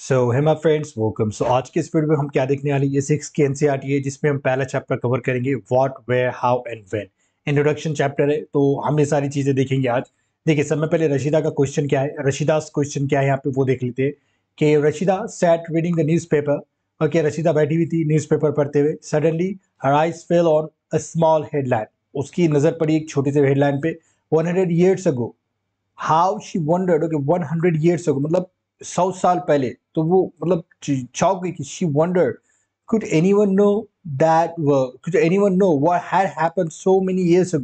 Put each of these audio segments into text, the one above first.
सो हेमा friends welcome so आज के इस वीडियो में हम क्या देखने वाले ये सिक्स की एन e है जिसमें हम पहला चैप्टर कवर करेंगे what where how and when introduction chapter है तो हम ये सारी चीज़ें देखेंगे आज देखिए सब में पहले रशीदा का क्वेश्चन क्या है रशीदा क्वेश्चन क्या है यहाँ पे वो देख लेते हैं कि Rashida sat reading the newspaper okay Rashida बैठी हुई थी न्यूज़ पेपर पढ़ते हुए suddenly her eyes fell on a small headline उसकी नज़र पड़ी एक छोटे से हेडलाइन पे one hundred years ago how she wondered okay one hundred years ago मतलब सौ साल पहले तो वो मतलब चौंक गई कि she wonder could anyone know that work? could anyone know what had happened so many years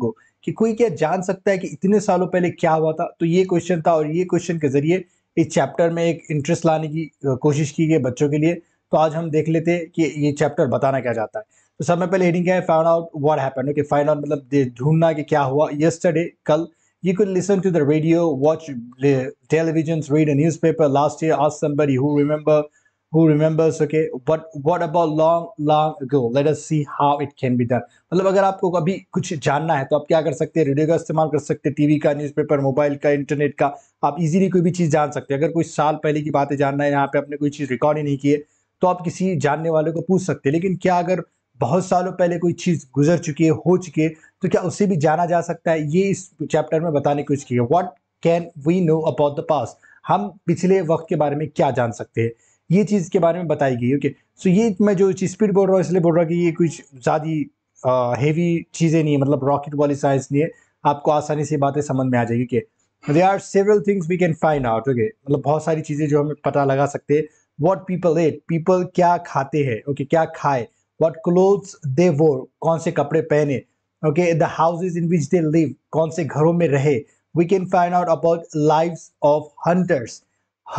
कि कोई क्या जान सकता है कि इतने सालों पहले क्या हुआ था तो ये क्वेश्चन था और ये क्वेश्चन के ज़रिए इस चैप्टर में एक इंटरेस्ट लाने की कोशिश की गई बच्चों के लिए तो आज हम देख लेते हैं कि ये चैप्टर बताना क्या जाता है तो सब में पहले हेडिंग क्या है find out what happen okay find out मतलब ढूंढना कि क्या हुआ यस्टरडे कल You could listen to the radio, watch the televisions, read a newspaper. Last year, ask somebody who remember who remembers okay but what about long long ago let us see how it can be done मतलब अगर आपको कभी कुछ जानना है तो आप क्या कर सकते हैं रेडियो का इस्तेमाल कर सकते हैं टीवी का न्यूज़पेपर मोबाइल का इंटरनेट का आप इजीली कोई भी चीज़ जान सकते हैं अगर कोई साल पहले की बातें जानना है यहाँ पे आपने कोई चीज़ रिकॉर्ड ही नहीं की है तो आप किसी जानने वाले को पूछ सकते हैं लेकिन क्या अगर बहुत सालों पहले कोई चीज़ गुजर चुकी है हो चुकी है तो क्या उससे भी जाना जा सकता है ये इस चैप्टर में बताने की कोशिश की है what can we know about the past हम पिछले वक्त के बारे में क्या जान सकते हैं ये चीज़ के बारे में बताई गई ओके सो ये मैं जो चीज़ स्पीड बोल रहा हूँ इसलिए बोल रहा हूँ कि ये कुछ ज़्यादा हेवी चीज़ें नहीं है मतलब रॉकेट वाली साइंस नहीं है आपको आसानी से बातें समझ में आ जाएगी कि they are several things we can find out okay मतलब बहुत सारी चीज़ें जो हमें पता लगा सकते हैं वॉट पीपल एट पीपल क्या खाते हैं ओके okay, क्या खाए वट क्लोथ्स दे वोर कौन से कपड़े पहने okay the houses in which they live कौन से घरों में रहे we can find out about lives of hunters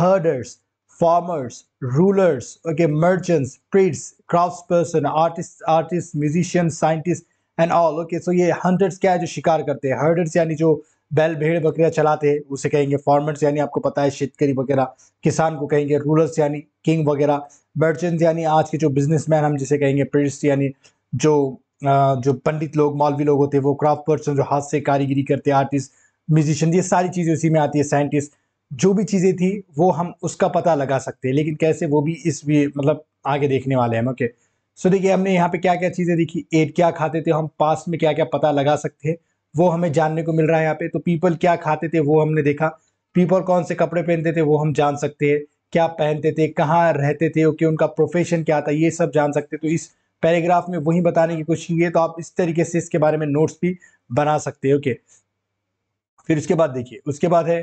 herders farmers, rulers, okay, merchants, priests, craftsperson, artists, artists, musicians, scientists and all. Okay, so ये hunters क्या है जो शिकार करते हैं herders यानी जो बैल भेड़ बकरियां चलाते हैं उसे कहेंगे फॉर्मर्स यानी आपको पता है शेतकरी वगैरह किसान को कहेंगे रूलर्स यानी किंग वगैरह बर्चेंस यानी आज के जो बिजनेसमैन हम जिसे कहेंगे प्रिस्ट यानी जो जो पंडित लोग मौलवी लोग होते हैं वो क्राफ्ट पर्सन जो हाथ से कारीगरी करते आर्टिस्ट म्यूजिशियन ये सारी चीज़ें उसी में आती है साइंटिस्ट जो भी चीज़ें थी वो हम उसका पता लगा सकते हैं लेकिन कैसे वो भी इस भी मतलब आगे देखने वाले हैं ओके सो देखिए हमने यहाँ पे क्या क्या चीज़ें देखी एड क्या खाते थे हम पास में क्या क्या पता लगा सकते हैं वो हमें जानने को मिल रहा है यहाँ पे तो पीपल क्या खाते थे वो हमने देखा पीपल कौन से कपड़े पहनते थे वो हम जान सकते हैं क्या पहनते थे कहाँ रहते थे ओके उनका प्रोफेशन क्या था ये सब जान सकते तो इस पैराग्राफ में वही बताने की कोशिश की है तो आप इस तरीके से इसके बारे में नोट्स भी बना सकते हैं ओके फिर उसके बाद देखिए उसके बाद है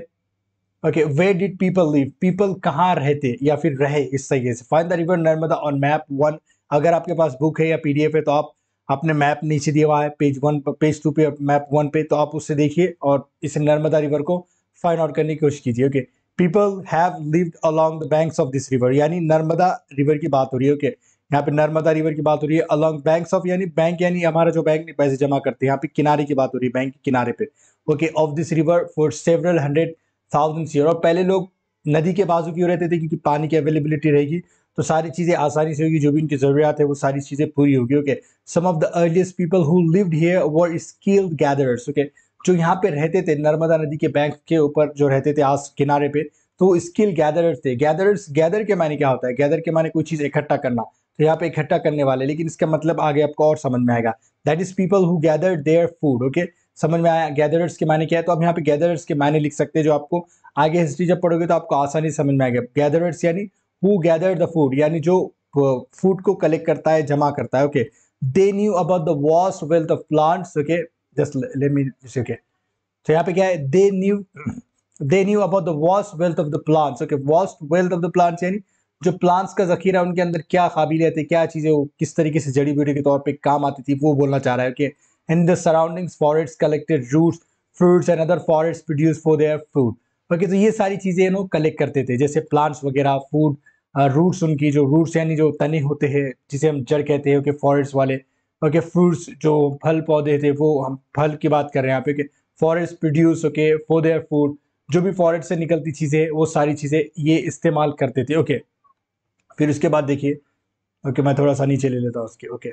okay where did people live people कहाँ रहते या फिर रहे इस तरीके से find the river Narmada on map one अगर आपके पास बुक है या पीडीएफ है तो आप आपने मैप नीचे दिया हुआ है पेज वन पेज टू पे मैप वन पे तो आप उससे देखिए और इस नर्मदा रिवर को फाइंड आउट करने की कोशिश कीजिए okay people have lived along the banks of this river यानी नर्मदा रिवर की बात हो रही है ओके यहाँ पे नर्मदा रिवर की बात हो रही है अलॉन्ग बैंक्स ऑफ यानी बैंक यानी हमारा जो बैंक में पैसे जमा करते हैं यहाँ पे किनारे की बात हो रही है बैंक के किनारे पे okay of this river for several hundred thousand year और पहले लोग नदी के बाजू ओर रहते थे क्योंकि पानी की अवेलेबिलिटी रहेगी तो सारी चीज़ें आसानी से होगी जो भी इनकी जरूरत है वो सारी चीज़ें पूरी होगी okay some of the earliest people who lived here were skilled gatherers okay जो यहाँ पे रहते थे नर्मदा नदी के बैंक के ऊपर जो रहते थे आस किनारे पे तो वो स्किल गैदरर्स थे गैदरर्स गैदर के माने क्या होता है गैदर के माने कोई चीज़ इकट्ठा करना तो यहाँ पे इकट्ठा करने वाले लेकिन इसका मतलब आगे आपको और समझ में आएगा that is people who gather their food okay समझ में आया गैदरर्स के माने क्या है तो आप यहाँ पे गैदरर्स के मायने लिख सकते हैं जो आपको आगे हिस्ट्री जब पढ़ोगे तो आपको आसानी समझ में आएगा गैदरर्स यानी हु गैदर द फूड यानी जो फूड को कलेक्ट करता है जमा करता है okay they knew about the vast wealth of plants okay just let me okay तो यहाँ पे क्या है they knew they knew about the vast wealth of the plants okay vast wealth of the plants यानी जो plants का जखीरा उनके अंदर क्या काबिलियत है क्या चीज़ें वो किस तरीके से जड़ी बूटी के तौर पे काम आती थी वो बोलना चाह रहा है okay in the surroundings forest collected roots fruits and other forest produce for their food okay तो ये सारी चीज़ें कलेक्ट करते थे जैसे प्लांट्स वगैरह फूड रूट्स uh, उनकी जो रूट्स यानी जो तने होते हैं जिसे हम जड़ कहते हैं ओके फॉरेस्ट वाले ओके फ्रूट्स जो फल पौधे थे वो हम फल की बात कर रहे हैं यहाँ पे forest produce okay for their food जो भी फॉरेस्ट से निकलती चीज़ें वो सारी चीज़ें ये इस्तेमाल करते थे ओके फिर उसके बाद देखिए ओके मैं थोड़ा सा नीचे ले लेता हूँ उसके okay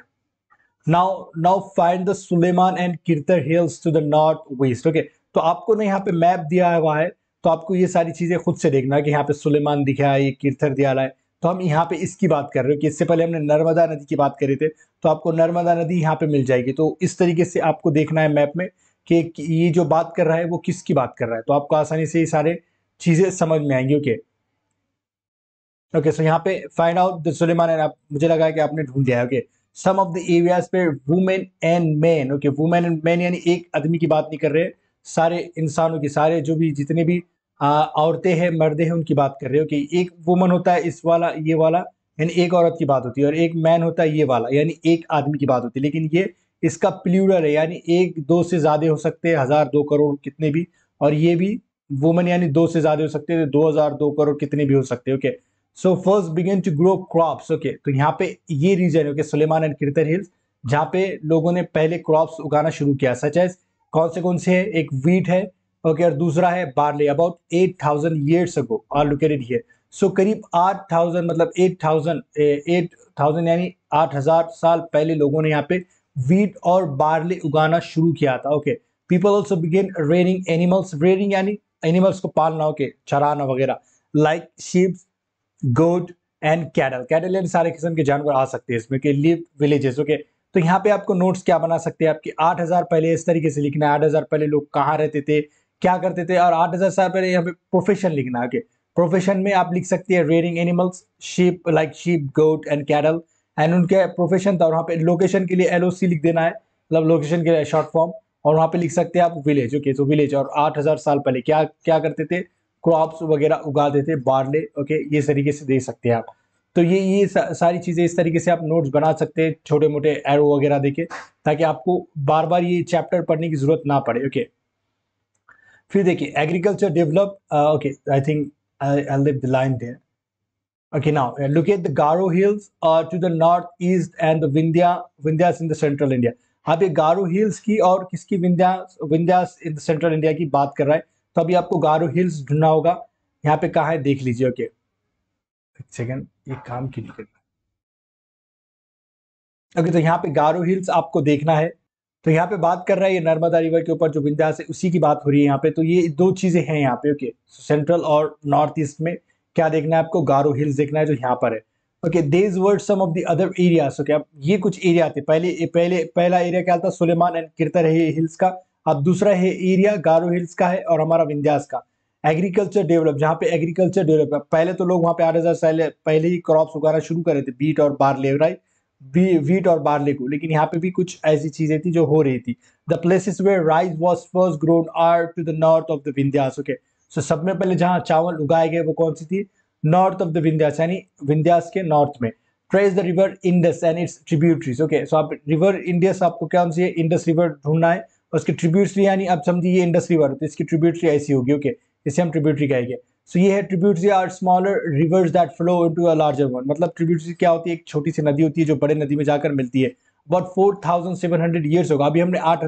now now find the Sulaiman and Kirthar hills to the north west okay तो आपको ना यहाँ पे मैप दिया हुआ है तो आपको ये सारी चीज़ें खुद से देखना है कि यहाँ पे सुलेमान दिखा है ये कीर्थर दिया है तो हम यहाँ पे इसकी बात कर रहे हो कि इससे पहले हमने नर्मदा नदी की बात करे थे तो आपको नर्मदा नदी यहाँ पे मिल जाएगी तो इस तरीके से आपको देखना है मैप में कि ये जो बात कर रहा है वो किसकी बात कर रहा है तो आपको आसानी से ये सारे चीज़ें समझ में आएंगी ओके ओके सो यहाँ पे find out the Sulaiman and आप मुझे लगा कि आपने ढूंढ लिया है okay some of the areas पे women and man okay women and man यानी एक आदमी की बात नहीं कर रहे सारे इंसानों की सारे जो भी जितने भी औरतें हैं मर्द हैं उनकी बात कर रहे हो कि एक वुमन होता है इस वाला ये वाला यानी एक औरत की बात होती है और एक मैन होता है ये वाला यानी एक आदमी की बात होती है लेकिन ये इसका प्लूरल है यानी एक दो से ज़्यादा हो सकते हैं हज़ार दो करोड़ कितने भी और ये भी वुमन यानी दो से ज़्यादा हो सकते हैं तो दो हज़ार दो करोड़ कितने भी हो सकते हैं okay so first began to grow crops okay तो यहाँ पे ये रीजन है ओके एंड किरतन हिल्स जहाँ पे लोगों ने पहले क्रॉप्स उगाना शुरू किया सच एज कौन से कौन से है एक वीट है ओके और दूसरा है barley about eight thousand years ago are located here so करीब आठ थाउजेंड मतलब एट थाउजेंड एट थाउजेंड यानी आठ हजार साल पहले लोगों ने यहाँ पे वीट और बार्ले उगाना शुरू किया था okay people also began rearing animals rearing यानी एनिमल्स को पालना ओके चराना वगैरह like sheep goat and cattle cattle यानी सारे किस्म के जानवर आ सकते हैं इसमें के लिव विलेजेस ओके तो यहाँ पे आपको नोट्स क्या बना सकते हैं आपके 8000 पहले इस तरीके से लिखना है 8000 पहले लोग कहाँ रहते थे क्या करते थे और आठ हज़ार साल पहले यहाँ पे प्रोफेशन लिखना है ओके प्रोफेशन में आप लिख सकते हैं rearing animals sheep like sheep goat and cattle and उनके प्रोफेशन था और वहाँ पे लोकेशन के लिए एल लिख देना है मतलब लोकेशन के लिए शॉर्ट फॉर्म और वहाँ पे लिख सकते हैं आप विलेज ओके सो विलेज और आठ हज़ार साल पहले क्या क्या करते थे क्रॉप्स वगैरह उगाते थे बारले ओके ये तरीके से दे सकते हैं आप तो ये ये सारी चीज़ें इस तरीके से आप नोट्स बना सकते हैं छोटे मोटे एरो वगैरह देखे ताकि आपको बार बार ये चैप्टर पढ़ने की ज़रूरत ना पड़े ओके फिर देखिए agriculture develop okay I think I leave the line there okay now look at the Garo hills Hills uh, to the northeast and the Vindhya, Vindhyas in the आप ये गारो हिल्स की और किसकी Vindhyas Vindhyas in central India की बात कर रहा है तो अभी आपको गारो हिल्स ढूंढना होगा यहाँ पे कहा है देख लीजिए ओके सेकंड ये काम क्यों कर ओके तो यहाँ पे गारो हिल्स आपको देखना है तो यहाँ पे बात कर रहा है ये नर्मदा रिवर के ऊपर जो विंध्यास है उसी की बात हो रही है यहाँ पे तो ये दो चीज़ें हैं यहाँ पे ओके सेंट्रल और नॉर्थ ईस्ट में क्या देखना है आपको गारो हिल्स देखना है जो यहाँ पर है okay these were some of the other area okay अब ये कुछ एरिया थे पहले पहले पहला एरिया क्या था सुलेमान एंड किरतर है हिल्स का अब दूसरा है एरिया गारो हिल्स का है और हमारा विंध्यास का एग्रीकल्चर डेवलप जहाँ पे एग्रीकल्चर डेवलप पहले तो लोग वहाँ पे आठ हज़ार साल पहले ही क्रॉप्स उगाना शुरू करे थे बीट और बार लेवराई वीट और बार्ले को लेकिन यहाँ पे भी कुछ ऐसी चीजें थी जो हो रही थी the places where rice was first grown are to the north of the Vindhyas okay so सब में पहले जहाँ चावल उगाए गए वो कौन सी थी नॉर्थ ऑफ द विंध्यास यानी विंध्यास के नॉर्थ में trace the river Indus and its tributaries okay so आप रिवर इंडियस आपको क्या चाहिए इंडस रिवर ढूंढना है उसकी ट्रिब्यूटरी यानी आप समझिए इंडस रिवर तो इसकी ट्रिब्यूटरी ऐसी होगी ओके okay? इसे हम ट्रिब्यूटरी कहेंगे सो ये है tributary are smaller rivers that flow to a larger one मतलब ट्रिब्यूटरी क्या होती है एक छोटी सी नदी होती है जो बड़े नदी में जाकर मिलती है about four thousand seven hundred years होगा अभी हमने आठ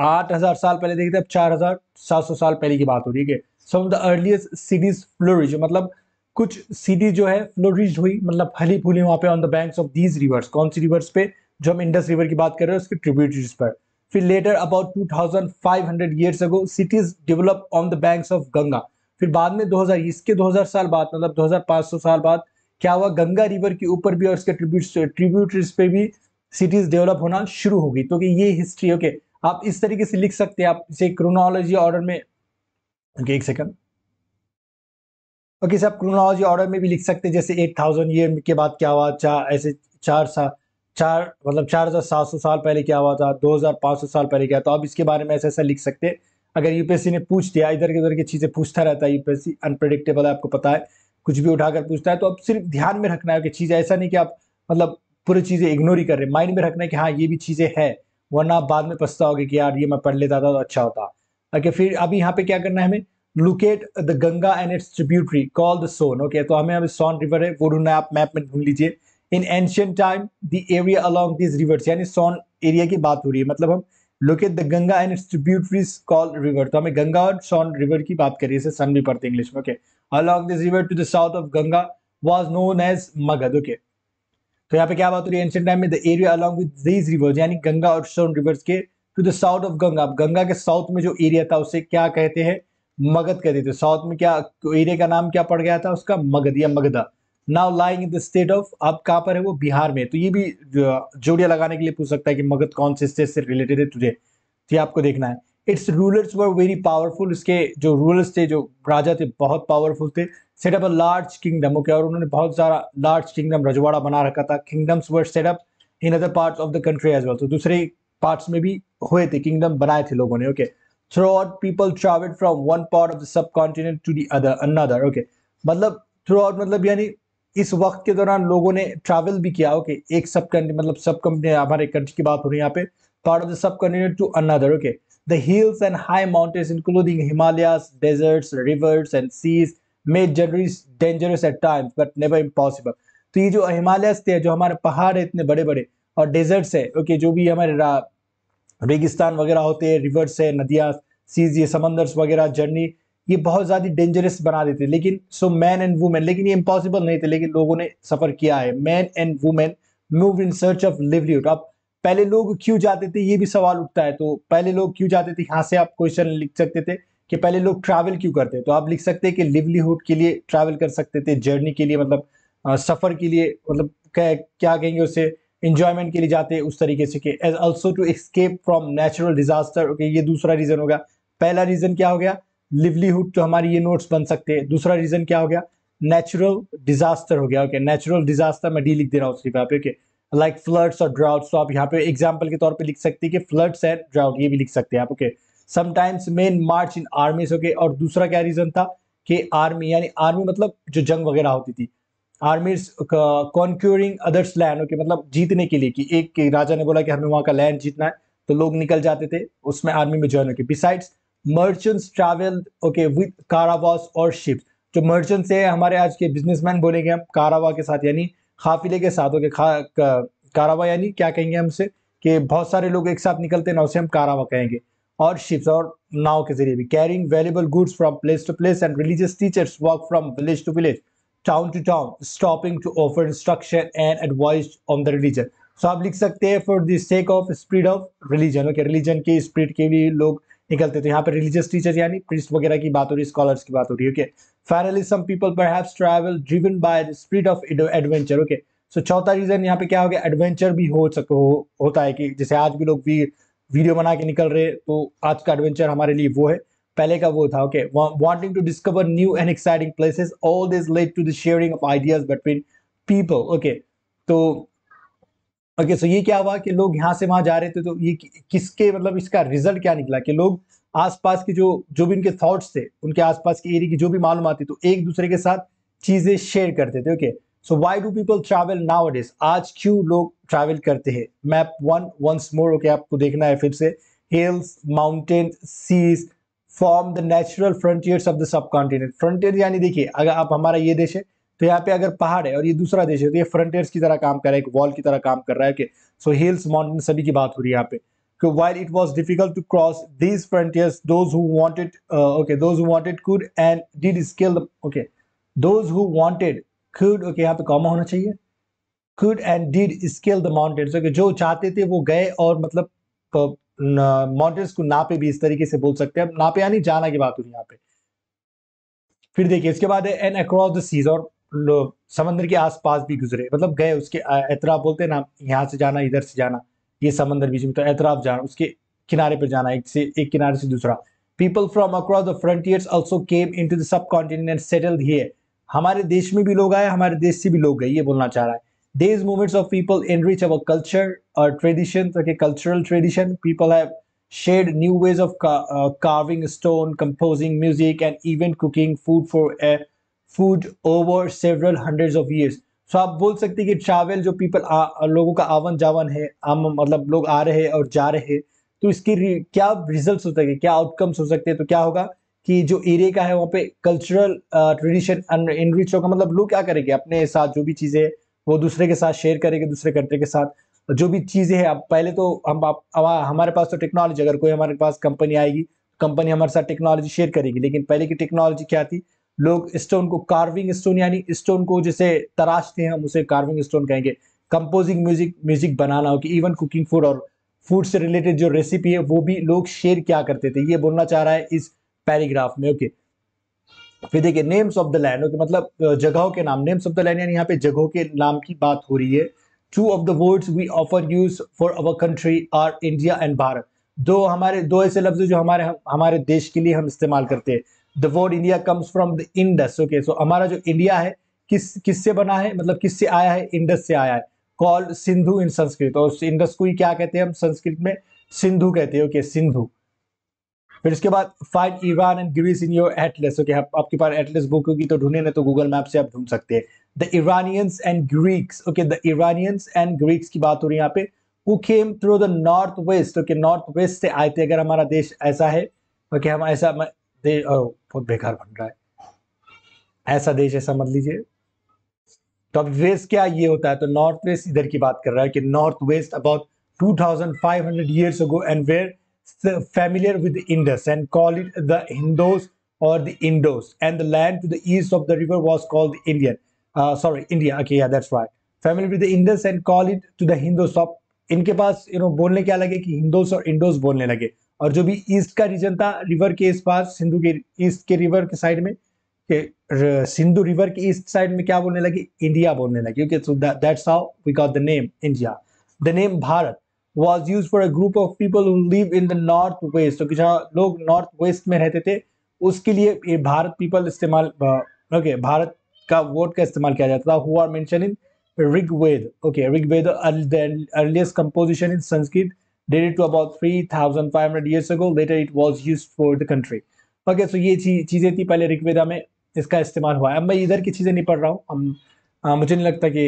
आठ हज़ार साल पहले देखे थे अब चार हज़ार सात सौ साल पहले की बात हो रही है some the earliest cities flourished मतलब कुछ सिटीज जो है फ्लोरिज हुई मतलब फली फूली वहाँ पे on the banks of these rivers कौन सी रिवर्स पे जो हम इंडस रिवर की बात कर रहे हैं उसके ट्रिब्यूटरीज पर फिर later about 2500 years ago cities develop on the banks of Ganga फिर बाद में 2000 इसके 2000 साल बाद मतलब 2500 साल बाद क्या हुआ गंगा रिवर के ऊपर भी और उसके ट्रिब्यूट ट्रिब्यूटरीज पे भी सिटीज डेवलप होना शुरू हो गई तो कि ये हिस्ट्री ओके okay, आप इस तरीके से लिख सकते हैं आप इसे क्रोनोलॉजी ऑर्डर में okay, एक सेकंड ओके okay, से आप क्रोनोलॉजी ऑर्डर में भी लिख सकते हैं जैसे एट थाउजेंड ईयर के बाद क्या हुआ चार ऐसे चार साल चार मतलब चार हज़ार सात सौ साल पहले क्या हुआ था दो हज़ार पाँच सौ साल पहले क्या था आप इसके बारे में ऐसा ऐसा लिख सकते हैं अगर यूपीएससी ने पूछ दिया इधर उधर की चीज़ें पूछता रहता है यूपीएससी अनप्रडिक्टेबल है आपको पता है कुछ भी उठाकर पूछता है तो आप सिर्फ ध्यान में रखना है कि चीज़ ऐसा नहीं कि आप मतलब पूरी चीज़ें इग्नोर ही कर रहे हैं माइंड में रखना है कि हाँ ये भी चीज़ें हैं वरना आप बाद में पछताओगे कि यार ये मैं पढ़ लेता था तो अच्छा होता ओके फिर अभी यहाँ पे क्या करना है हमें locate the Ganga and its tributary called the Son okay तो हमें अभी सोन रिवर है वो ढूंढना है आप मैप में ढूंढ लीजिए in ancient time the area along this rivers यानी सोन एरिया की बात हो रही है मतलब हम locate the Ganga and its tributaries called river तो हमें गंगा और सोन रिवर की बात करिए इसे सन भी पढ़ते इंग्लिश में okay along this river to the south of Ganga was known as Magadh okay तो यहाँ पे क्या बात हो रही है एंशियंट टाइम में the area along with these rivers यानी गंगा और सोन रिवर्स के to the south of Ganga अब गंगा के साउथ में जो एरिया था उसे क्या कहते हैं मगध कहते थे साउथ में क्या एरिया का नाम क्या पड़ गया था उसका मगध या Magadha now lying in the state of अब कहाँ पर है वो बिहार में तो ये भी जोड़िया लगाने के लिए पूछ सकता है कि मगध कौन से स्टेट से रिलेटेड है तुझे तो ये आपको देखना है its rulers were very powerful इसके जो रूलर्स थे जो राजा थे बहुत पावरफुल थे set up a large kingdom okay और उन्होंने बहुत सारा लार्ज किंगडम रजवाड़ा बना रखा था kingdoms were set up in other parts of the country as well तो दूसरे पार्ट्स में भी हुए थे किंगडम बनाए थे लोगों ने okay throughout people travel from one part of the subcontinent to the other another okay throughout आउट मतलब यानी इस वक्त के दौरान लोगों ने ट्रैवल भी किया ओके okay? एक सब कंट्री मतलब सब कंट्री हमारे कंट्री की बात हो रही है यहाँ पे part of the subcontinent to another okay the hills and high mountains including Himalayas deserts rivers and seas made generally dangerous at times but never impossible तो ये जो हिमालयस थे जो हमारे पहाड़ है इतने बड़े बड़े और डेजर्ट्स है ओके जो भी हमारे रेगिस्तान वगैरह होते हैं रिवर्स है नदियाँ सीज ये समंदर्स वगैरह जर्नी ये बहुत ज़्यादा डेंजरस बना देते लेकिन सो मैन एंड वुमेन लेकिन ये इम्पॉसिबल नहीं थे लेकिन लोगों ने सफ़र किया है man and women move in search of livelihood अब पहले लोग क्यों जाते थे ये भी सवाल उठता है तो पहले लोग क्यों जाते थे यहाँ से आप क्वेश्चन लिख सकते थे कि पहले लोग ट्रैवल क्यों करते तो आप लिख सकते हैं कि लिवलीहुड के लिए ट्रैवल कर सकते थे जर्नी के लिए मतलब सफ़र के लिए मतलब क्या, क्या कहेंगे उसे इंजॉयमेंट के लिए जाते उस तरीके से कि as also to escape from natural disaster okay ये दूसरा रीज़न होगा पहला रीज़न क्या हो गया लिवलीहुड तो हमारी ये नोट्स बन सकते हैं दूसरा रीजन क्या हो गया नेचुरल डिजास्टर हो गया ओके नेचुरल डिजास्टर मैं डी लिख दे रहा हूँ उसकी पे ओके लाइक फ्लड्स और ड्राउट्स तो आप यहाँ पे एग्जाम्पल के तौर पर लिख सकते हैं कि फ्लड्स एंड ड्राउट ये भी लिख सकते हैं आप okay sometimes men march in armies okay और दूसरा क्या रीजन था कि आर्मी यानी आर्मी मतलब जो जंग वगैरह होती थी armies conquering others land okay मतलब जीतने के लिए कि एक राजा ने बोला कि हमें वहाँ का लैंड जीतना है तो लोग निकल जाते थे उसमें आर्मी में ज्वाइन होके besides merchants travel okay with caravans और शिप्स जो मर्चेंट्स है हमारे आज के बिजनेसमैन बोलेंगे हम कारावा के साथ यानी काफिले के साथ ओके कारावा यानी क्या कहेंगे हमसे कि बहुत सारे लोग एक साथ निकलते हैं ना उसे हम कारावा कहेंगे और शिप्स और नाव के जरिए भी carrying valuable goods from place to place and religious teachers work from village to village town to town stopping to offer instruction and advice on the religion so आप लिख सकते हैं for the sake of spread of religion okay religion के spread के भी लोग निकलते तो यहाँ पर रिलीजियस टीचर यानी प्रिस्ट वगैरह की बात हो रही है स्कॉलर्स की बात हो रही है okay finally some people travel driven by the speed of adventure okay so चौथा रीजन यहाँ पे क्या हो गया एडवेंचर भी हो सक हो, होता है कि जैसे आज भी लोग भी वीडियो बना के निकल रहे तो आज का एडवेंचर हमारे लिए वो है पहले का वो था okay wanting to discover new and exciting places all this led to the sharing of ideas between people okay तो ओके सो ये क्या हुआ कि लोग यहाँ से वहां जा रहे थे तो ये किसके मतलब इसका रिजल्ट क्या निकला कि लोग आसपास के जो जो भी उनके थॉट्स थे उनके आसपास के एरिया की जो भी मालूम आती तो एक दूसरे के साथ चीजें शेयर करते थे okay so why do people travel nowadays आज क्यों लोग ट्रैवल करते हैं map one once more okay आपको देखना है फिर से hills mountains seas form the natural frontiers of the subcontinent frontier यानी देखिए अगर आप हमारा ये देश है तो यहाँ पे अगर पहाड़ है और ये दूसरा देश है तो ये फ्रंटियर्स की तरह काम कर रहा है एक वॉल की तरह काम कर रहा है कि सो हिल्स माउंटेन सभी की बात हो रही है यहाँ पे कि while it was difficult to cross these frontiers those who wanted okay those who wanted could and did skill okay those who wanted could okay यहाँ पे कॉमा होना चाहिए could and did scale the mountains okay जो चाहते थे वो गए और मतलब माउंटेन्स को नापे भी इस तरीके से बोल सकते हैं नापे यानी जाना की बात हो रही यहाँ पे फिर देखिए इसके बाद है एंड अक्रॉस द सीज और समंदर के आसपास भी गुजरे मतलब गए उसके एतराब बोलते हैं ना यहाँ से जाना इधर से जाना ये समंदर बीच में तो एतराब जाना उसके किनारे पर जाना एक से एक किनारे से दूसरा people from across the frontiers also came into the subcontinent settle here हमारे देश में भी लोग आए हमारे देश से भी लोग गए ये बोलना चाह रहा है these movements of people enrich our culture और tradition cultural tradition people have shared new ways of carving stone composing music and music, cooking food for food over several hundred of years so आप बोल सकते हैं कि travel जो people लोगों का आवन जावन है आम मतलब लोग आ रहे हैं और जा रहे हैं तो इसके क्या रिजल्ट हो सकते क्या आउटकम्स हो सकते हैं तो क्या होगा कि जो एरिया का है वहाँ पे कल्चरल ट्रेडिशन रिच होगा मतलब लोग क्या करेंगे अपने साथ जो भी चीज़ें वो दूसरे के साथ शेयर करेंगे दूसरे कंट्री के साथ जो भी चीज़ें हैं अब पहले तो हम आप हमारे पास तो टेक्नोलॉजी अगर कोई हमारे पास कंपनी आएगी कंपनी हमारे साथ टेक्नोलॉजी शेयर करेगी लेकिन पहले की टेक्नोलॉजी क्या थी लोग स्टोन को कार्विंग स्टोन यानी स्टोन को जैसे तराशते हैं हम उसे कार्विंग स्टोन कहेंगे कंपोजिंग म्यूजिक म्यूजिक बनाना हो कि इवन कुकिंग फूड और फूड से रिलेटेड जो रेसिपी है वो भी लोग शेयर क्या करते थे ये बोलना चाह रहा है इस पैराग्राफ में ओके फिर देखिए names of the land okay मतलब जगहों के नाम नेम्स ऑफ द लैंड यानी यहाँ पे जगहों के नाम की बात हो रही है two of the words we offer use for our country are India and Bharat दो हमारे दो ऐसे लफ्ज जो हमारे हमारे देश के लिए हम इस्तेमाल करते हैं the word India comes from the Indus okay so हमारा जो इंडिया है किस किससे बना है मतलब किससे आया है इंडस से आया है कॉल सिंधु इन संस्कृत और इंडस को ही क्या कहते हैं हम संस्कृत में सिंधु कहते हैं ओके okay, सिंधु फिर इसके बाद find Iran and Greece in your atlas okay आपके पास एटलेस बुक होगी तो ढूंढे ना तो गूगल मैप से आप ढूंढ सकते हैं the Iranians and Greeks okay the Iranians and Greeks की बात हो रही है यहाँ पे वो came through the north west okay north west से आए थे अगर हमारा देश ऐसा है ओके okay, हम ऐसा बहुत बेकार बन रहा है ऐसा देश है समझ लीजिए तो अब वेस्ट क्या ये होता है तो नॉर्थ वेस्ट इधर की बात कर रहा है कि north west about 2500 years ago and were familiar with Indus and call it the Hindos और the Indos and the land to the east of the river was called Indian sorry India okay या that's right familiar with Indus and call it to the Hindos of इनके पास you know बोलने क्या लगे कि हिंदोस और इंडोस बोलने लगे और जो भी ईस्ट का रीजन था रिवर के इस पास सिंधु के ईस्ट के रिवर के साइड में के सिंधु रिवर के ईस्ट साइड में क्या बोलने लगे इंडिया बोलने लगे क्योंकि so that's how we got the name India the name Bharat was used for a group of people who live in the north west तो जहाँ लोग नॉर्थ वेस्ट में रहते थे उसके लिए ये भारत पीपल इस्तेमाल ओके भारत का वर्ड का इस्तेमाल किया जाता था who are mention in Rigveda okay Rigveda earliest composition in Sanskrit dated to about three thousand five hundred years ago later it was use for the country okay so ये चीज़ें थी पहले ऋग्वेदा में इसका इस्तेमाल हुआ है अब मैं इधर की चीज़ें नहीं पढ़ रहा हूँ हम मुझे नहीं लगता कि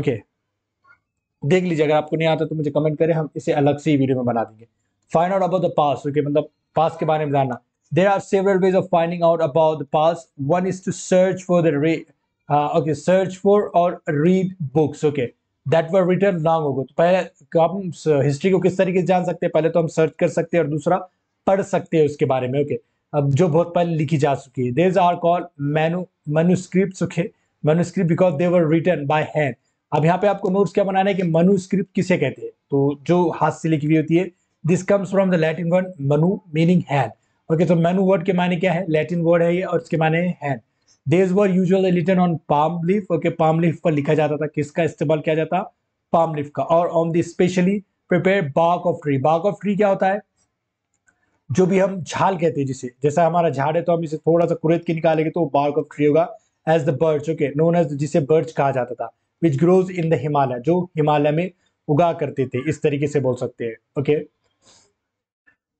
ओके देख लीजिए अगर आपको नहीं आता तो मुझे कमेंट करें हम इसे अलग से ही वीडियो में बना देंगे find out about the past okay मतलब पास के बारे में जानना there are several ways of finding out about the past one is to search for the ray okay search for और read books okay that were written long होगा तो पहले हम तो हिस्ट्री को किस तरीके से जान सकते हैं पहले तो हम सर्च कर सकते हैं और दूसरा पढ़ सकते हैं उसके बारे में ओके okay. अब जो बहुत पहले लिखी जा चुकी है these are call manu manuscript okay manuscript because they were written by hand अब यहाँ पे आपको नोट्स क्या बनाना है कि मनुस्क्रिप्ट किसे कहते हैं तो जो हाथ से लिखी हुई होती है this comes from the Latin word manu meaning hand okay तो मैनू वर्ड के माने क्या है लैटिन वर्ड है ये और इसके माने hand these were usually written on palm leaf okay palm leaf पर लिखा जाता था किसका इस्तेमाल किया जाता पाम लिफ का और on the specially prepare bark of tree bark of tree क्या होता है जो भी हम झाल कहते हैं जिसे जैसा हमारा झाड़ है तो हम इसे थोड़ा सा कुरेद के निकालेंगे तो बाग ऑफ ट्री होगा as the birch okay known as जिसे बर्ड कहा जाता था which grows in the Himalaya जो हिमालय में उगा करते थे इस तरीके से बोल सकते हैं ओके okay?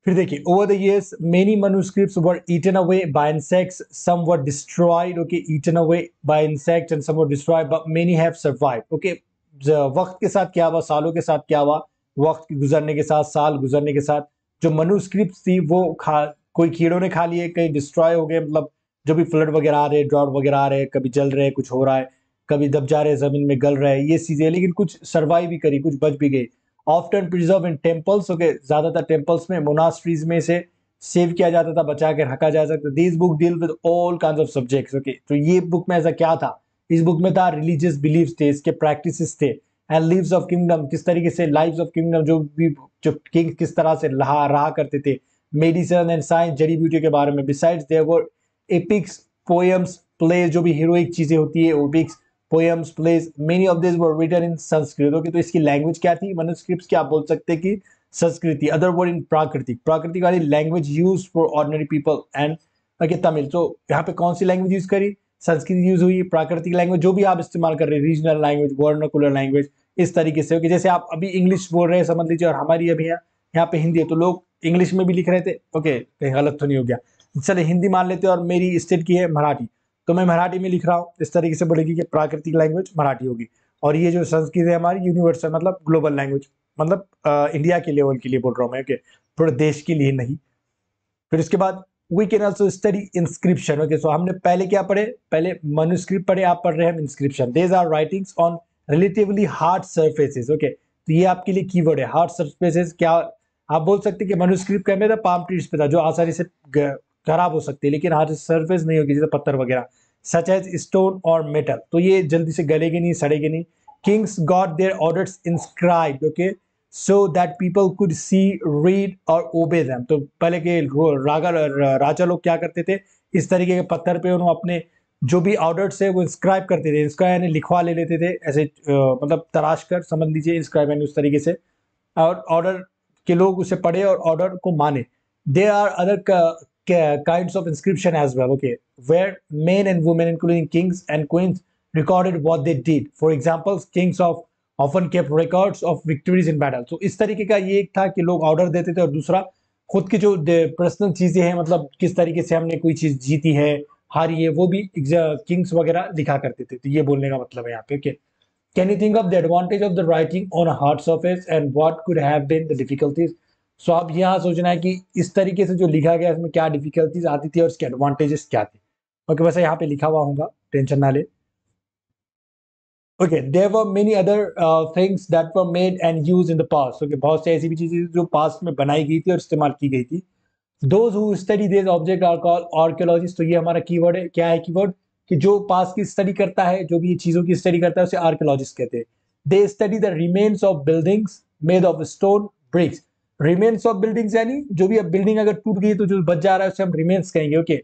फिर देखिए over the years many manuscript were eaten away by insects some were destroyed okay eaten away by insects and some were destroyed but many have survive okay वक्त के साथ क्या हुआ सालों के साथ क्या हुआ वक्त गुजरने के साथ साल गुजरने के साथ जो मनुस्क्रिप्ट थी वो खा कोई कीड़ों ने खा लिए कहीं डिस्ट्रॉय हो गए मतलब जो भी फ्लड वगैरह आ रहे हैं ड्रॉट वगैरह आ रहे हैं कभी जल रहे हैं कुछ हो रहा है कभी दब जा रहे हैं ज़मीन में गल रहे हैं ये चीज़ें लेकिन कुछ सर्वाइव भी करी कुछ बच भी गई often preserve in temples okay ज़्यादातर टेम्पल्स में मोनास्ट्रीज में से सेव किया जाता था बचा के रखा जा सकता this book deal with all kind of subjects okay तो ये बुक में ऐसा क्या था इस बुक में था रिलीजियस बिलीव थे इसके प्रैक्टिस थे एंड लिव्स ऑफ किंगडम किस तरीके से लाइव्स ऑफ किंगडम जो भी जो किंग किस तरह से रहा रहा करते थे मेडिसिन एंड साइंस जड़ी बूटी के बारे में besides there were epics poems play जो भी हीरोइक चीज़ें होती है epics poems plays many of this were written in Sanskrit okay तो इसकी लैंग्वेज क्या थी मनुस्क्रिप्ट क्या आप बोल सकते कि संस्कृति अदर वर्ड इन प्राकृतिक प्राकृतिक वाली language use for ordinary people and okay Tamil तो यहाँ पे कौन सी लैंग्वेज यूज करी संस्कृत यूज हुई प्राकृतिक लैंग्वेज जो भी आप इस्तेमाल कर रहे हैं रीजनल लैंग्वेज वर्नकुलर लैंग्वेज इस तरीके से ओके जैसे आप अभी इंग्लिश बोल रहे हैं समझ लीजिए और हमारी अभी यहाँ यहाँ पे हिंदी है तो लोग इंग्लिश में भी लिख रहे थे ओके कहीं गलत तो नहीं हो गया चले हिंदी मान लेते हैं और मेरी स्टेट की है मराठी तो मैं मराठी में लिख रहा हूँ इस तरीके से बोलेगी कि प्राकृतिक लैंग्वेज मराठी होगी और ये जो संस्कृत है हमारी यूनिवर्सल मतलब ग्लोबल लैंग्वेज मतलब आ, इंडिया के लेवल के लिए बोल रहा हूँ मैं ओके थोड़े देश के लिए नहीं फिर उसके बाद we can also study inscription okay so हमने पहले क्या पढ़े पहले मनुस्क्रिप्ट पढ़े आप पढ़ रहे हैं हम inscription these are writings on relatively hard surfaces okay तो ये आपके लिए की है हार्ड सर्फेसेस क्या आप बोल सकते कि मनुस्क्रिप्ट कहते हैं पाम ट्रीज पे था जो आसानी से खराब हो सकती है लेकिन हार्ड सर्फेस नहीं होगी जैसे पत्थर वगैरह सच एज स्टोन और मेटल तो ये जल्दी से गलेगी नहीं सड़ेगी नहीं kings got their order inscribe okay so that people could see read और ओबे दैम तो पहले के रागर राजा लोग क्या करते थे इस तरीके के पत्थर पे उन्होंने अपने जो भी ऑर्डर्स है वो इंस्क्राइब करते थे इंस्क्राइब यानी लिखवा ले लेते थे ऐसे मतलब तराश कर समझ लीजिए इंस्क्राइब यानी उस तरीके से और ऑर्डर के लोग उसे पढ़े और ऑर्डर को माने they are other Uh, kinds of inscription as well okay where men and women including kings and queens recorded what they did for example kings of often kept records of victories in battle तो इस तरीके का ये एक था कि लोग order देते थे और दूसरा खुद की जो पर्सनल चीजें हैं मतलब किस तरीके से हमने कोई चीज जीती है हारी है वो भी किंग्स वगैरह लिखा करते थे तो ये बोलने का मतलब है यहाँ पे okay can you think of the advantage of the writing on hard surface and what could have been the difficulties so आप यहाँ सोचना है कि इस तरीके से जो लिखा गया इसमें क्या डिफिकल्टीज आती थी और इसके एडवांटेजेस क्या थे ओके okay, वैसे यहाँ पे लिखा हुआ होगा टेंशन ना ले okay there were many other things that were made and use in the past okay बहुत सी ऐसी भी चीजें जो पास्ट में बनाई गई थी और इस्तेमाल की गई थी those who study this object are call archaeologist तो ये हमारा वर्ड है क्या है वर्ड कि जो पास की स्टडी करता है जो भी ये चीज़ों की स्टडी करता है उसे आर्कियोलॉजिस्ट कहते हैं they study the remains of buildings made of stone bricks remains of building यानी जो भी अब बिल्डिंग अगर टूट गई तो जो बच जा रहा है उसे हम रिमेन्स कहेंगे ओके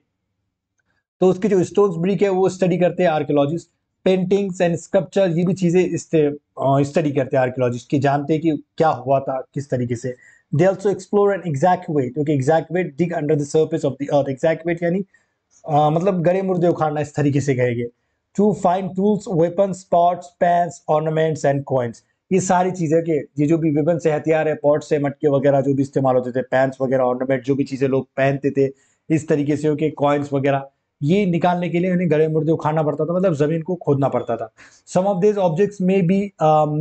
तो उसके जो स्टोन्स ब्रिक है वो स्टडी करते हैं आर्कियोलॉजिस्ट पेंटिंग्स एंड स्कल्पचर ये भी चीज़ें स्टडी करते हैं आर्कियोलॉजिस्ट की जानते हैं कि क्या हुआ था किस तरीके से they also explore and excavate okay excavate dig under the surface of the earth excavate यानी मतलब गरे मुर्दे उखाड़ना इस तरीके से कहेंगे to find tools weapon spots pans ornaments and coins ये सारी चीज़ें के ये जो भी विभिन्न से हथियार है पॉट से मटके वगैरह जो भी इस्तेमाल होते थे पैंट्स वगैरह ऑर्नामेंट जो भी चीज़ें लोग पहनते थे इस तरीके से हो कॉइन्स वगैरह ये निकालने के लिए उन्हें गड़े मुर्दे उखाना पड़ता था मतलब ज़मीन को खोदना पड़ता था सम ऑफ दिस ऑब्जेक्ट्स में भी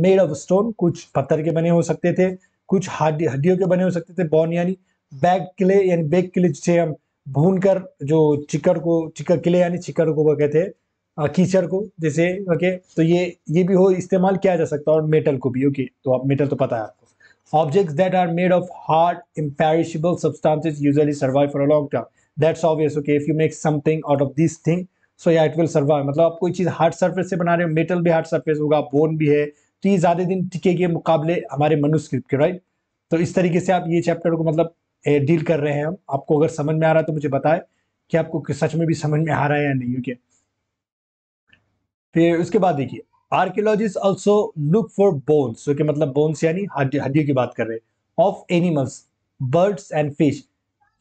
मेड ऑफ स्टोन कुछ पत्थर के बने हो सकते थे कुछ हड्डी हड्डियों के बने हो सकते थे बॉन यानी बैग किले यानी बैग किले जिसे हम भून कर जो चिकर को चिकर किले यानी चिकर को कहते हैं कीचड़ को जैसे ओके तो ये ये भी हो इस्तेमाल किया जा सकता है और मेटल को भी ओके तो आप मेटल तो पता है आपको objects that are made of hard imperishable substances usually survive for a long term that's obvious okay if you make something out of this thing so या इट विल सर्वाइव मतलब आप कोई चीज़ हार्ड सर्फेस से बना रहे हो metal भी hard surface होगा बोन भी है तो ये ज़्यादा दिन टिकेगी मुकाबले हमारे मनुस्क्रिप्ट के राइट तो इस तरीके से आप ये चैप्टर को मतलब डील कर रहे हैं हम आपको अगर समझ में आ रहा है तो मुझे बताएं कि आपको सच में भी समझ में आ रहा है या नहीं ओके okay? फिर उसके बाद देखिए archaeologist also look for bones जो कि मतलब बोन्स यानी हड्डियों की बात कर रहे हैं of animals birds and fish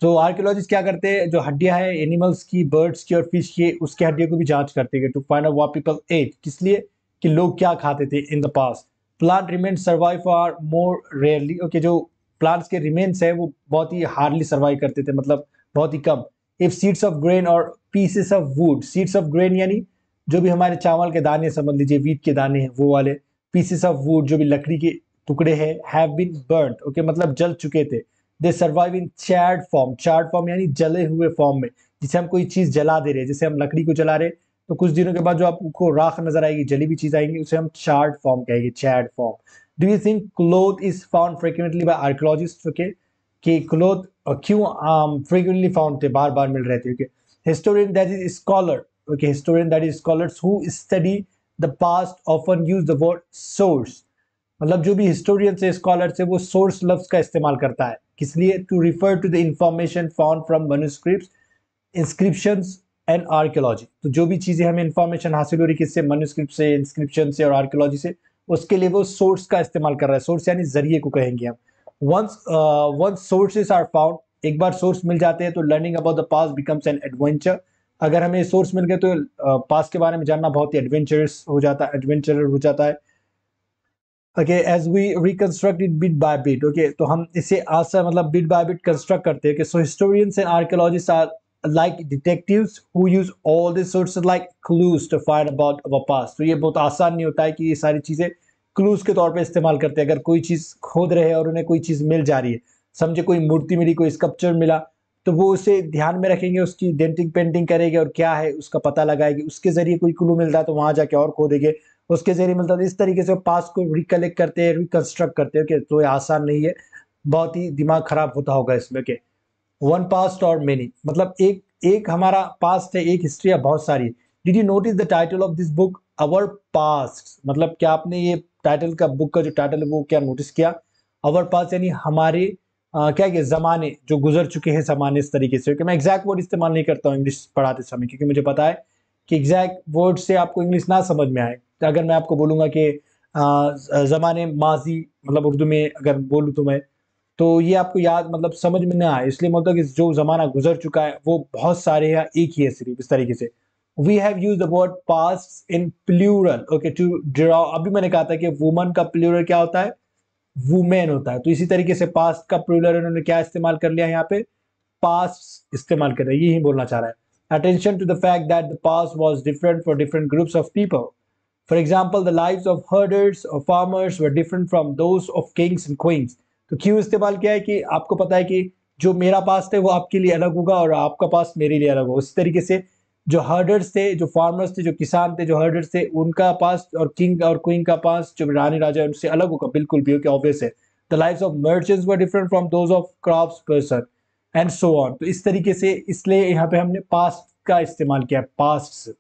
तो आर्कियोलॉजिस्ट क्या करते हैं जो हड्डियां हैं एनिमल्स की बर्ड्स की और फिश की उसके हड्डियों को भी जांच करते हैं to find out what people ate किस लिए कि लोग क्या खाते थे in the past plant remain survive are more rarely okay जो प्लांट्स के रिमेन्स हैं वो बहुत ही हार्डली सर्वाइव करते थे मतलब बहुत ही कम इफ सीड्स ऑफ ग्रेन और pieces of wood seeds of grain यानी जो भी हमारे चावल के दाने समझ लीजिए वीट के दाने हैं वो वाले पीसेस ऑफ वुड जो भी लकड़ी के टुकड़े हैं हैव बीन बर्न ओके मतलब जल चुके थे they survive in charred form charred form यानी जले हुए फॉर्म में जिसे हम कोई चीज़ जला दे रहे हैं जैसे हम लकड़ी को जला रहे तो कुछ दिनों के बाद जो आपको राख नजर आएगी जली हुई चीज़ आएंगी उसे हम चार्ड फॉर्म कहेंगे charred form do you think cloth is found frequently by archaeologist okay कि क्लोथ क्यों फ्रिक्वेंटली फाउंड थे बार बार मिल रहे थे okay historian that is scholar okay historian that is scholars who study the past often use the word source मतलब जो भी हिस्टोरियन से स्कॉलर से वो सोर्स लफ्स का इस्तेमाल करता है किस लिए to refer to the information found from manuscript inscription and archaeology तो जो भी चीज़ें हमें इंफॉर्मेशन हासिल हो रही किससे मनुस्क्रिप्ट से इंस्क्रिप्शन से और आर्कियोलॉजी से उसके लिए वो सोर्स का इस्तेमाल कर रहा है सोर्स यानी जरिए को कहेंगे हम once once sources are found एक बार सोर्स मिल जाते हैं तो learning about the past becomes an adventure अगर हमें सोर्स मिल गए तो पास के बारे में जानना बहुत ही एडवेंचरस हो जाता है एडवेंचर हो जाता है okay as we reconstruct it bit by bit okay तो हम इसे आज से मतलब बिट बाय बिट कंस्ट्रक्ट करते हैं कि so historians and archaeologist are like detectives who use all this source like clues to find about our past तो ये बहुत आसान नहीं होता है कि ये सारी चीज़ें क्लूज के तौर पर इस्तेमाल करते हैं अगर कोई चीज़ खोद रहे हैं और उन्हें कोई चीज़ मिल जा रही है समझे कोई मूर्ति मिली कोई स्कल्पचर मिला तो वो उसे ध्यान में रखेंगे उसकी डेंटिंग पेंटिंग करेंगे और क्या है उसका पता लगाएंगे उसके जरिए कोई क्लू मिलता है तो वहां जाके और खोदेंगे उसके जरिए मिलता है तो इस तरीके से पास को रिकलेक्ट करते हैं रिकंस्ट्रक्ट करते हैं तो ये आसान नहीं है बहुत ही दिमाग खराब होता होगा इसमें के वन पास्ट और मेनी मतलब एक एक हमारा पास्ट है एक हिस्ट्री है बहुत सारी did you notice the title of this book our past मतलब क्या आपने ये टाइटल का बुक का जो टाइटल है वो क्या नोटिस किया अवर पास्ट यानी हमारे आ, क्या है ज़माने जो गुजर चुके हैं ज़माने इस तरीके से क्योंकि मैं एग्जैक्ट वर्ड इस्तेमाल नहीं करता हूँ इंग्लिश पढ़ाते समय क्योंकि मुझे पता है कि एग्जैक्ट वर्ड से आपको इंग्लिश ना समझ में आए तो अगर मैं आपको बोलूँगा कि ज़माने माजी मतलब उर्दू में अगर बोलूँ तो मैं तो ये आपको याद मतलब समझ में ना आए इसलिए मतलब कि जो ज़माना गुजर चुका है वो बहुत सारे या एक ही है सिर्फ इस तरीके से we have use the word past in plural okay to draw अभी मैंने कहा था कि वुमन का प्लूरल क्या होता है वुमेन होता है तो इसी तरीके से पास्ट का प्लूरल इन्होंने क्या इस्तेमाल कर लिया यहाँ पे पास इस्तेमाल कर रहा है यही बोलना चाह रहा है attention to the fact that the past was different for different groups of people for example the life of herders और farmers were different from those of kings and queens तो क्यों इस्तेमाल किया है कि आपको पता है कि जो मेरा पास्ट है वो आपके लिए अलग होगा और आपका पास्ट मेरे लिए अलग होगा उसी तरीके से जो हर्डर्स थे जो फार्मर्स थे जो किसान थे जो हर्डर्स थे उनका पास और किंग और क्वीन का पास जो रानी राजा उनसे अलग होगा बिल्कुल भी क्योंकि ऑब्वियस है the life of merchants were different from those of craft person and so on तो इस तरीके से इसलिए यहाँ पे हमने पास का इस्तेमाल किया पास सो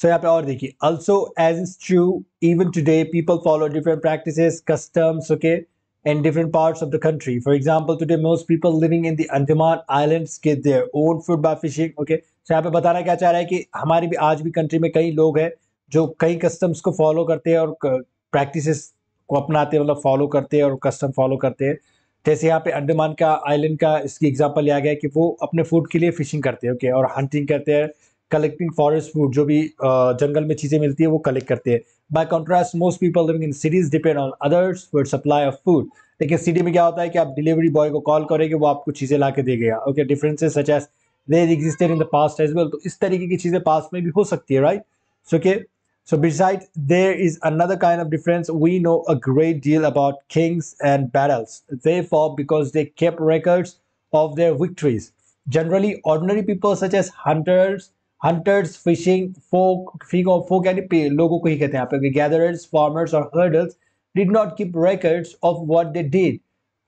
so, यहाँ पे और देखिए also as is true even today people follow different practice customs okay in different parts of the country. For example, today most people living in the Andaman Islands get their own food by fishing. Okay, so यहाँ पे बताना क्या चाह रहा है कि हमारी भी आज भी कंट्री में कई लोग हैं जो कई कस्टम्स को फॉलो करते हैं और प्रैक्टिसेस को अपनाते हैं मतलब फॉलो करते हैं और कस्टम फॉलो करते हैं जैसे यहाँ पे अंडमान का आइलैंड का इसकी एग्जांपल लिया गया है कि वो अपने फूड के लिए फिशिंग करते हैं ओके okay? और हंटिंग करते हैं कलेक्टिंग फॉरेस्ट फूड जो भी जंगल में चीज़ें मिलती है वो कलेक्ट करते हैं by contrast most people living in cities depend on others for supply of food लेकिन सिटी में क्या होता है कि आप डिलीवरी बॉय को कॉल करेंगे वो आपको चीज़ें ला के देगा okay differences such as there existed in the past as well तो इस तरीके की चीज़ें पास में भी हो सकती है राइट सो के so beside there is another kind of difference we know a great deal about kings and battles. They for because they kept records of their victories generally ordinary people such as hunters hunters fishing folk फिंग of folk यानी लोगों को ही कहते हैं यहाँ पे gatherers farmers और herders did not keep records of what they did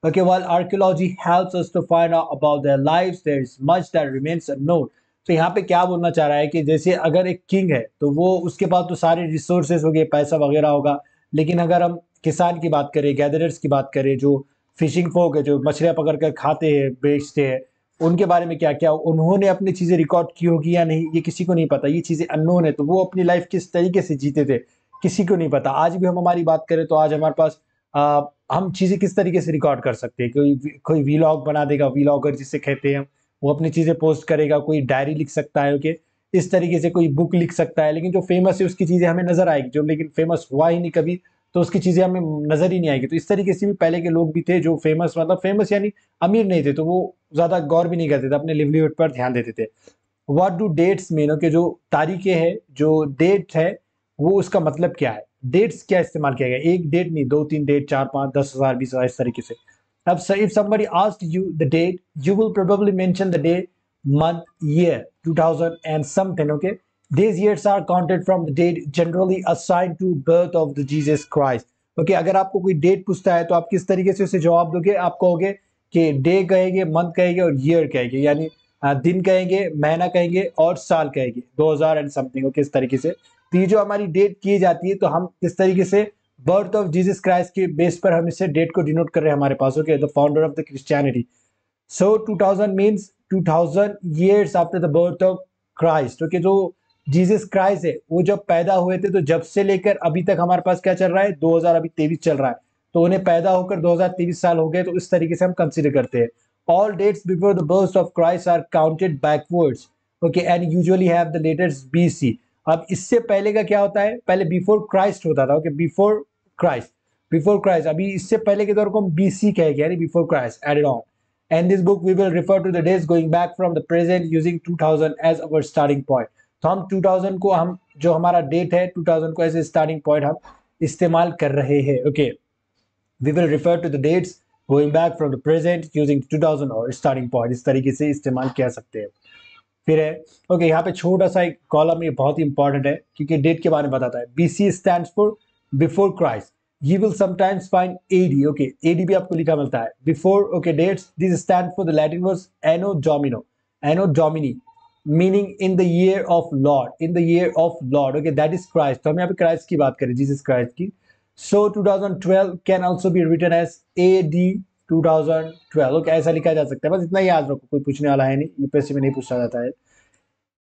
okay while archaeology helps us to find out about their lives, there is much that remains unknown तो यहाँ पे क्या बोलना चाह रहा है कि जैसे अगर एक किंग है तो वो उसके पास तो सारे रिसोर्सेज हो गए पैसा वगैरह होगा लेकिन अगर हम किसान की बात करें गैदरर्स की बात करें जो फिशिंग फोक है जो मछलियाँ पकड़ कर खाते हैं बेचते हैं उनके बारे में क्या क्या उन्होंने अपनी चीज़ें रिकॉर्ड की होगी या नहीं ये किसी को नहीं पता ये चीज़ें अननोन है तो वो अपनी लाइफ किस तरीके से जीते थे किसी को नहीं पता आज भी हम हमारी बात करें तो आज हमारे पास आ, हम चीज़ें किस तरीके से रिकॉर्ड कर सकते हैं कोई कोई वीलॉग बना देगा वीलॉगर जिसे कहते हैं हम वो अपनी चीज़ें पोस्ट करेगा कोई डायरी लिख सकता है ओके इस तरीके से कोई बुक लिख सकता है लेकिन जो फेमस है उसकी चीज़ें हमें नज़र आएगी जो लेकिन फेमस हुआ ही नहीं कभी तो उसकी चीज़ें हमें नज़र ही नहीं आएगी तो इस तरीके से भी पहले के लोग भी थे जो फेमस मतलब फेमस यानी अमीर नहीं थे तो वो ज़्यादा गौर भी नहीं करते थे अपने लिवलीहुड पर ध्यान देते थे वट डू डेट्स मीन के जो तारीखें हैं जो डेट है वो उसका मतलब क्या है डेट्स क्या इस्तेमाल किया गया एक डेट नहीं दो तीन डेट चार पाँच दस हज़ार बीस हज़ार इस तरीके से अब if somebody asked you the date you will probably mention the day month year 2000 and something okay these years are counted from the date generally assigned to birth of the Jesus Christ okay okay, अगर आपको कोई date पूछता है तो आप किस तरीके से उसे जवाब दोगे आप कहोगे कि डे कहेंगे मंथ कहेंगे और ईयर कहेंगे यानी दिन कहेंगे महीना कहेंगे और साल कहेंगे 2000 एंड समथिंग ओके इस तरीके से तो ये जो हमारी डेट की जाती है तो हम किस तरीके से बर्थ ऑफ जीसस क्राइस्ट के बेस पर हम इसे डेट को डिनोट कर रहे हैं हमारे पास okay the founder of the Christianity so two thousand means two thousand years after the birth of Christ okay जो जीसस क्राइस्ट है वो जब पैदा हुए थे तो जब से लेकर अभी तक हमारे पास क्या चल रहा है दो अभी तेईस चल रहा है तो उन्हें पैदा होकर दो साल हो गए तो इस तरीके से हम कंसिडर करते हैं all dates before the birth of Christ are counted backwards okay and usually have the letters B C अब इससे पहले का क्या होता है पहले बिफोर क्राइस्ट होता था okay before Christ before Christ अभी इससे पहले के दौर को हम बी सी कहेंगे यानी before Christ added on this book we will refer to the dates going back from the present using two thousand as our starting point तो हम 2000 को हम जो हमारा डेट है 2000 को एज ए स्टार्टिंग पॉइंट हम इस्तेमाल कर रहे हैं okay we will refer to the dates going back from the present using 2000 और स्टार्टिंग पॉइंट इस तरीके से इस्तेमाल किया सकते हैं फिर है ओके okay, यहाँ पे छोटा सा एक कॉलम ये बहुत ही इंपॉर्टेंट है क्योंकि डेट के बारे में बताता है B C stand for before Christ you will sometimes find A D okay A D भी आपको लिखा मिलता है before okay dates this stand for the Latin words anno domino anno domini meaning in the year of Lord in the year of Lord okay that is Christ तो हम यहाँ पे Christ की बात करें जीसस क्राइस्ट की so two thousand twelve can also be written as A D two thousand twelve okay ऐसा लिखा जा सकता है बस इतना ही याद रखो कोई पूछने वाला है नहीं यूपीएससी में नहीं पूछा जाता है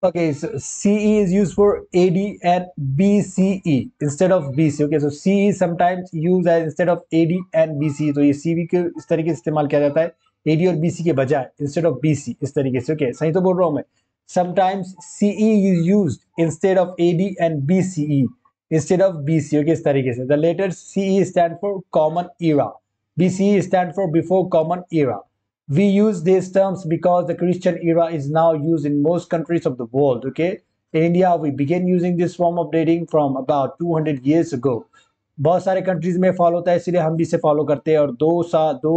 okay C E is use for A D and B C E instead of B C okay so C E ce use as instead of A D and B C तो ये सी cv के इस तरीके से इस्तेमाल किया जाता है ए डी और बी सी के बजाय इंस्टेड ऑफ बी सी इस तरीके से ओके okay, सही तो बोल रहा हूँ मैं sometimes CE is used instead of AD and BCE instead of BCE okay, इस तरीके से the letter CE stand for common era BCE stand for before common era we use these terms because the Christian era is now used in most countries of the world okay in India we began using this form of dating from about 200 years ago बहुत सारे countries में follow होता है इसलिए हम भी इसे follow करते हैं और दो साल दो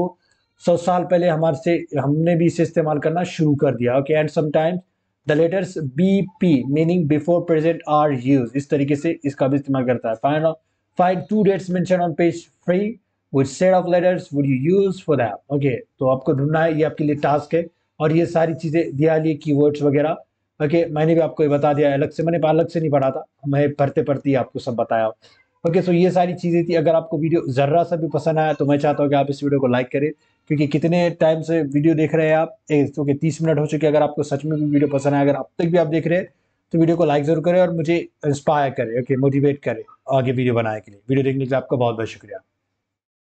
सौ साल पहले हमारे से हमने भी इसे इस्तेमाल करना शुरू कर दिया okay and sometimes the letters B P meaning before present are use इस तरीके से इसका भी इस्तेमाल करता है find find two dates mention on page three which set of letters would you use for that okay तो आपको ढूंढना है ये आपके लिए टास्क है और ये सारी चीज़ें दिया लिए की वगैरह ओके मैंने भी आपको ये बता दिया अलग से मैंने अलग से नहीं पढ़ा था मैं पढ़ते पढ़ते ही आपको सब बताया ओके okay, सो so ये सारी चीज़ें थी अगर आपको वीडियो ज़र्रा सा भी पसंद आया तो मैं चाहता हूँ कि आप इस वीडियो को लाइक करें क्योंकि कितने टाइम से वीडियो देख रहे हैं आप एक तो के तीस मिनट हो चुके अगर आपको सच में भी वीडियो पसंद है अगर अब तक भी आप देख रहे हैं तो वीडियो को लाइक जरूर करें और मुझे इंस्पायर करें ओके मोटिवेट करें आगे वीडियो बनाने के लिए वीडियो देखने के लिए आपका बहुत बहुत शुक्रिया